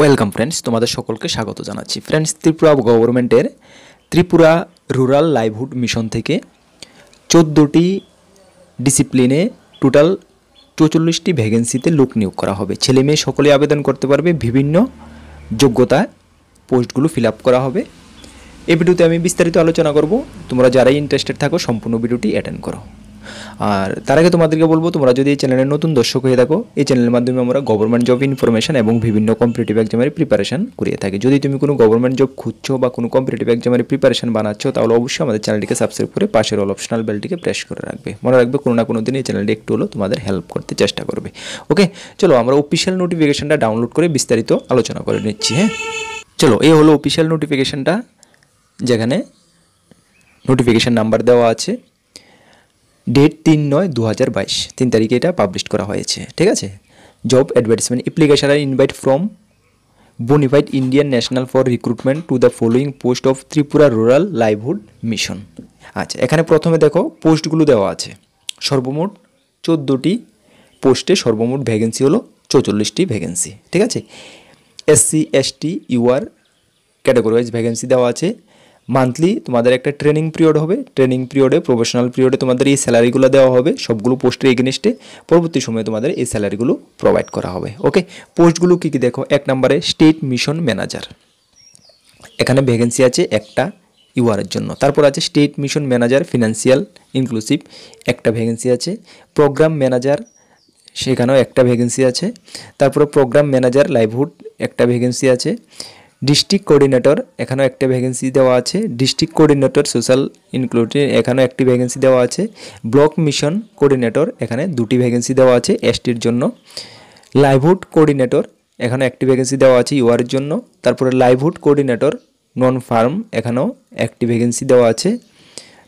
welcome friends তোমাদের সকলকে স্বাগত জানাচ্ছি ফ্রেন্ডস ত্রিপুরা গভর্নমেন্টের ত্রিপুরা রুরাল লাইভহুড মিশন থেকে চোদ্দোটি ডিসিপ্লিনে টোটাল চৌচল্লিশটি ভ্যাকেন্সিতে লোক নিয়োগ করা হবে ছেলে মেয়ে সকলে আবেদন করতে পারবে বিভিন্ন যোগ্যতা পোস্টগুলো ফিল করা হবে এ ভিডিওতে আমি বিস্তারিত আলোচনা করব তোমরা যারাই ইন্টারেস্টেড থাকো সম্পূর্ণ ভিডিওটি অ্যাটেন্ড করো আর তার আগে তোমাদেরকে বলবো তোমরা যদি এই চ্যানেলের নতুন দর্শক হয়ে থাকো এই চ্যানেলের মাধ্যমে আমরা গভর্নমেন্ট জব ইনফরমেশন এবং বিভিন্ন কম্পিটিটিভ এক্সামের প্রিপারেশন করিয়ে থাকি যদি তুমি কোনো গভর্নমেন্ট জব খুঁজছো বা কোনো কম্পিটিটিভ এক্সামের প্রিপারেশন বানাচ্ছ তাহলে অবশ্যই আমাদের চ্যানেলটিকে সাবস্ক্রাইব করে পাশের অল অপশনাল বেলটিকে প্রেস করে রাখবে মনে রাখবে কোনো না কোনো দিন এই চ্যানেলটি একটু হলেও তোমাদের হেল্প করতে চেষ্টা করবে ওকে চলো আমরা অফিসিয়াল নোটিফিকেশনটা ডাউনলোড করে বিস্তারিত আলোচনা করে নিচ্ছি হ্যাঁ চলো এই হলো অফিসিয়াল নোটিফিকেশনটা যেখানে নোটিফিকেশান নাম্বার দেওয়া আছে ডেট তিন নয় দু হাজার বাইশ তিন তারিখে এটা পাবলিশ করা হয়েছে ঠিক আছে job advertisement application are invite from bonafide Indian national for recruitment to the following post of Tripura rural livelihood mission আচ্ছা এখানে প্রথমে দেখো পোস্টগুলো দেওয়া আছে সর্বমোট চোদ্দোটি পোস্টে সর্বমোট ভ্যাকেন্সি হলো চৌচল্লিশটি ভ্যাকেন্সি ঠিক আছে SC ST UR category wise vacancy দেওয়া আছে মান্থলি তোমাদের একটা ট্রেনিং পিরিয়ড হবে ট্রেনিং পিরিয়ডে প্রফেশনাল পিরিয়ডে তোমাদের এই স্যালারিগুলো দেওয়া হবে সবগুলো পোস্টের এগেনিস্টে পরবর্তী সময়ে তোমাদের এই স্যালারিগুলো প্রোভাইড করা হবে ওকে পোস্টগুলো কী কী দেখো এক নম্বরে স্টেট মিশন ম্যানেজার এখানে ভ্যাকেন্সি আছে একটা ইউআরের জন্য তারপর আছে state mission manager financial inclusive একটা ভ্যাকেন্সি আছে প্রোগ্রাম ম্যানেজার সেখানেও একটা ভ্যাকেন্সি আছে তারপরে প্রোগ্রাম ম্যানেজার লাইভহুড একটা ভ্যাকেন্সি আছে ডিস্ট্রিক্ট কোঅর্ডিনেটর এখানেও একটা ভ্যাকেন্সি দেওয়া আছে ডিস্ট্রিক্ট কোঅর্ডিনেটর সোশ্যাল ইনক্লুডিং এখানেও একটি ভ্যাকেন্সি দেওয়া আছে ব্লক মিশন কোঅর্ডিনেটর এখানে দুটি ভ্যাকেন্সি দেওয়া আছে এসটির জন্য লাইভহুড কোঅর্ডিনেটর এখানে একটি ভ্যাকেন্সি দেওয়া আছে ইউআরের জন্য তারপরে লাইভহুড কোঅর্ডিনেটর নন ফার্ম এখানেও একটি ভ্যাকেন্সি দেওয়া আছে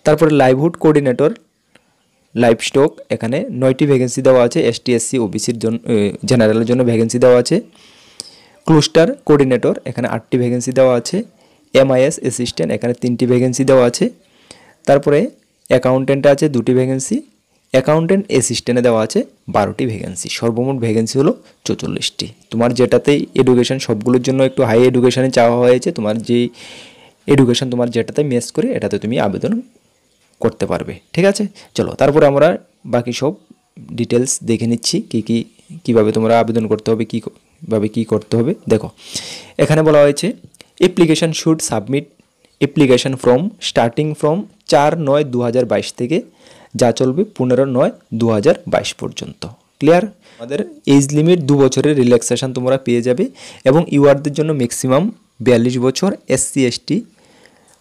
তারপরে লাইভহুড কোঅর্ডিনেটর লাইভ স্টক এখানে নয়টি ভ্যাকেন্সি দেওয়া আছে এসটিএসসি ওবিসির জন্য জেনারেলের জন্য ভ্যাকেন্সি দেওয়া আছে ক্লোস্টার কোর্ডিনেটর এখানে আটটি ভ্যাকেন্সি দেওয়া আছে এমআইএস অ্যাসিস্ট্যান্ট এখানে তিনটি ভ্যাকেন্সি দেওয়া আছে তারপরে অ্যাকাউন্টেন্ট আছে দুটি ভ্যাকেন্সি অ্যাকাউন্টেন্ট অ্যাসিস্ট্যান্টে দেওয়া আছে বারোটি ভ্যাকেন্সি সর্বমোট ভ্যাকেন্সি হলো চৌচল্লিশটি তোমার যেটাতেই এডুকেশন সবগুলোর জন্য একটু হাই এডুকেশানে চাওয়া হয়েছে তোমার যেই এডুকেশন তোমার যেটাতে মেস করে এটাতে তুমি আবেদন করতে পারবে ঠিক আছে চলো তারপরে আমরা বাকি সব ডিটেলস দেখে নিচ্ছি কী কী কীভাবে তোমরা আবেদন করতে হবে কী ভাবে কি করতে হবে দেখো এখানে বলা হয়েছে application should submit application form starting from চার নয় দু থেকে যা চলবে পনেরো নয় দু পর্যন্ত ক্লিয়ার আমাদের এজ লিমিট দু বছরের রিল্যাক্সেশন তোমরা পেয়ে যাবে এবং ইউআরদের জন্য ম্যাক্সিমাম বিয়াল্লিশ বছর এসসি এসটি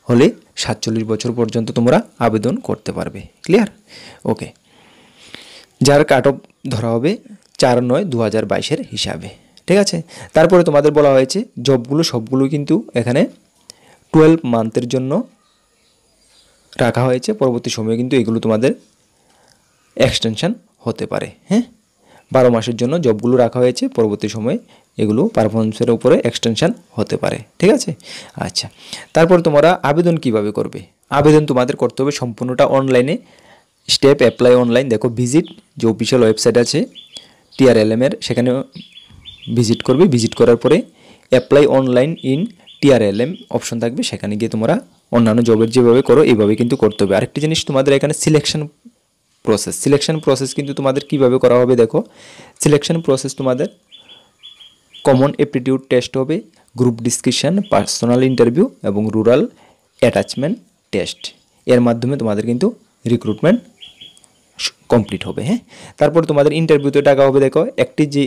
হলে সাতচল্লিশ বছর পর্যন্ত তোমরা আবেদন করতে পারবে ক্লিয়ার ওকে যার কাট অফ ধরা হবে চার নয় দু হাজার বাইশের হিসাবে ঠিক আছে তারপরে তোমাদের বলা হয়েছে জবগুলো সবগুলো কিন্তু এখানে টুয়েলভ মান্থের জন্য রাখা হয়েছে পরবর্তী সময়ে কিন্তু এগুলো তোমাদের এক্সটেনশান হতে পারে হ্যাঁ বারো মাসের জন্য জবগুলো রাখা হয়েছে পরবর্তী সময়ে এগুলো পারফরমেন্সের উপরে এক্সটেনশান হতে পারে ঠিক আছে আচ্ছা তারপর তোমরা আবেদন কিভাবে করবে আবেদন তোমাদের করতে হবে সম্পূর্ণটা অনলাইনে স্টেপ অ্যাপ্লাই অনলাইন দেখো ভিজিট যে অফিসিয়াল ওয়েবসাইট আছে টিআরএলএমের সেখানে ভিজিট করবে ভিজিট করার পরে apply online in TRLM option থাকবে সেখানে গিয়ে তোমরা অন্যান্য জবের যেভাবে করো এইভাবে কিন্তু করতে হবে আরেকটি জিনিস তোমাদের এখানে সিলেকশন প্রসেস সিলেকশন প্রসেস কিন্তু তোমাদের কিভাবে করা হবে দেখো সিলেকশন প্রসেস তোমাদের কমন অ্যাপটিটিউড টেস্ট হবে গ্রুপ ডিসকিশান পার্সোনাল ইন্টারভিউ এবং রুরাল অ্যাটাচমেন্ট টেস্ট এর মাধ্যমে তোমাদের কিন্তু রিক্রুটমেন্ট কমপ্লিট হবে হ্যাঁ তারপর তোমাদের ইন্টারভিউতে টাকা হবে দেখো একটি যে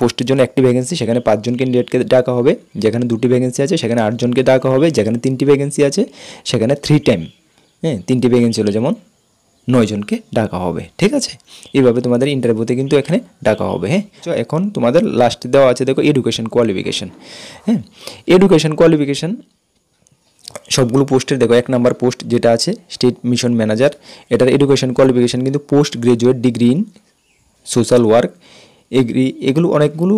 পোস্টের জন্য একটি ভ্যাকেন্সি সেখানে পাঁচজন ক্যান্ডিডেটকে ডাকা হবে যেখানে দুটি ভ্যাকেন্সি আছে সেখানে আটজনকে ডাকা হবে যেখানে তিনটি ভ্যাকেন্সি আছে সেখানে থ্রি টাইম হ্যাঁ তিনটি ভ্যাকেন্সি হলো যেমন নয়জনকে ডাকা হবে ঠিক আছে এইভাবে তোমাদের ইন্টারভিউতে কিন্তু এখানে ডাকা হবে হ্যাঁ তো এখন তোমাদের লাস্ট দেওয়া আছে দেখো এডুকেশন কোয়ালিফিকেশান হ্যাঁ এডুকেশন কোয়ালিফিকেশান সবগুলো পোস্টের দেখো এক নাম্বার পোস্ট যেটা আছে স্টেট মিশন ম্যানেজার এটার এডুকেশন কোয়ালিফিকেশান কিন্তু post graduate degree in social work agri এগুলো অনেকগুলো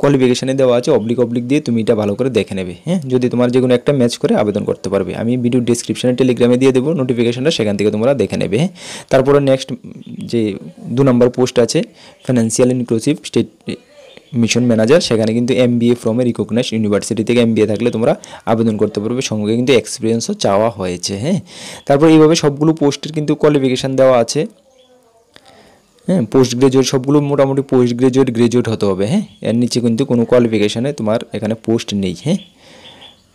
কোয়ালিফিকেশানে দেওয়া আছে অবলিক অবলিক দিয়ে তুমি এটা ভালো করে দেখে নেবে হ্যাঁ যদি তোমার যে কোনো একটা ম্যাচ করে আবেদন করতে পারবে আমি ভিডিও ডিসক্রিপশানে টেলিগ্রামে দিয়ে দেবো নোটিফিকেশানটা সেখান থেকে তোমরা দেখে নেবে হ্যাঁ তারপরে নেক্সট যে দু নম্বর পোস্ট আছে financial inclusive state mission manager সেখানে কিন্তু এম বি এ ফ্রমে রিকগনাইজ ইউনিভার্সিটি থেকে এম বি এ থাকলে তোমরা আবেদন করতে পারবে সঙ্গে কিন্তু এক্সপিরিয়েন্সও চাওয়া হয়েছে হ্যাঁ তারপর এইভাবে সবগুলো পোস্টের কিন্তু কোয়ালিফিকেশান দেওয়া আছে হ্যাঁ পোস্ট গ্রাজুয়েট সবগুলো মোটামুটি পোস্ট গ্রাজুয়েট গ্রাজুয়েট হতে হবে হ্যাঁ এর নিচে কিন্তু কোনো কোয়ালিফিকেশানে তোমার এখানে পোস্ট নেই হ্যাঁ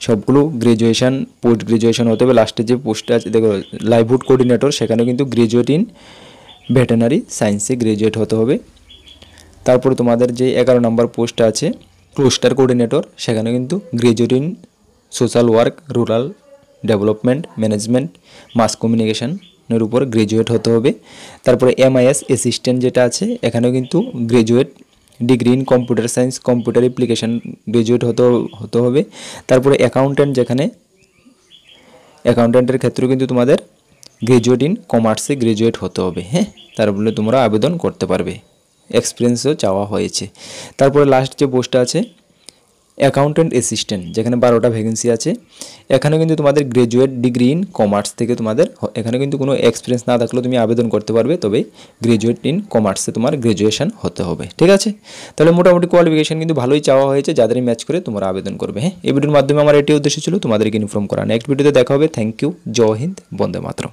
সবগুলো গ্রাজুয়েশান পোস্ট গ্রাজুয়েশান হতে হবে লাস্টে যে পোস্টটা আছে দেখো লাইভহুড কোর্ডিনেটর সেখানেও কিন্তু গ্রাজুয়েট ইন ভেটেনারি সায়েন্সে গ্রাজুয়েট হতে হবে তারপরে তোমাদের যে এগারো নম্বর পোস্টটা আছে ক্লোস্টার কোর্ডিনেটর সেখানে কিন্তু graduate in social work rural development management mass communication এর উপর গ্রাজুয়েট হতে হবে তারপরে এমআইএস অ্যাসিস্ট্যান্ট যেটা আছে এখানেও কিন্তু graduate degree in computer science computer application graduate হতে হতে হবে তারপরে অ্যাকাউন্ট্যান্ট যেখানে অ্যাকাউন্ট্যান্টের ক্ষেত্রেও কিন্তু তোমাদের গ্রাজুয়েট ইন কমার্সে গ্রাজুয়েট হতে হবে হ্যাঁ তার বলে তোমরা আবেদন করতে পারবে এক্সপিরিয়েন্সও চাওয়া হয়েছে তারপরে লাস্ট যে পোস্টটা আছে অ্যাকাউন্টেন্ট অ্যাসিস্ট্যান্ট যেখানে বারোটা ভ্যাকেন্সি আছে এখানে কিন্তু তোমাদের গ্র্যাজুয়েট ডিগ্রি ইন কমার্স থেকে তোমাদের এখানে কিন্তু কোনো এক্সপিরিয়েন্স না থাকলেও তুমি আবেদন করতে পারবে তবে গ্র্যাজুয়েট ইন কমার্সে তোমার গ্র্যাজুয়েশন হতে হবে ঠিক আছে তাহলে মোটামুটি কোয়ালিফিকেশন কিন্তু ভালোই চাওয়া হয়েছে যাদের ম্যাচ করে তোমরা আবেদন করবে হ্যাঁ এই ভিডিওর মাধ্যমে আমার এটি উদ্দেশ্য ছিল তোমাদেরকে ইনফর্ম করা নেক্সট ভিডিওতে দেখা হবে থ্যাংক ইউ জয় হিন্দ বন্দে মাত্র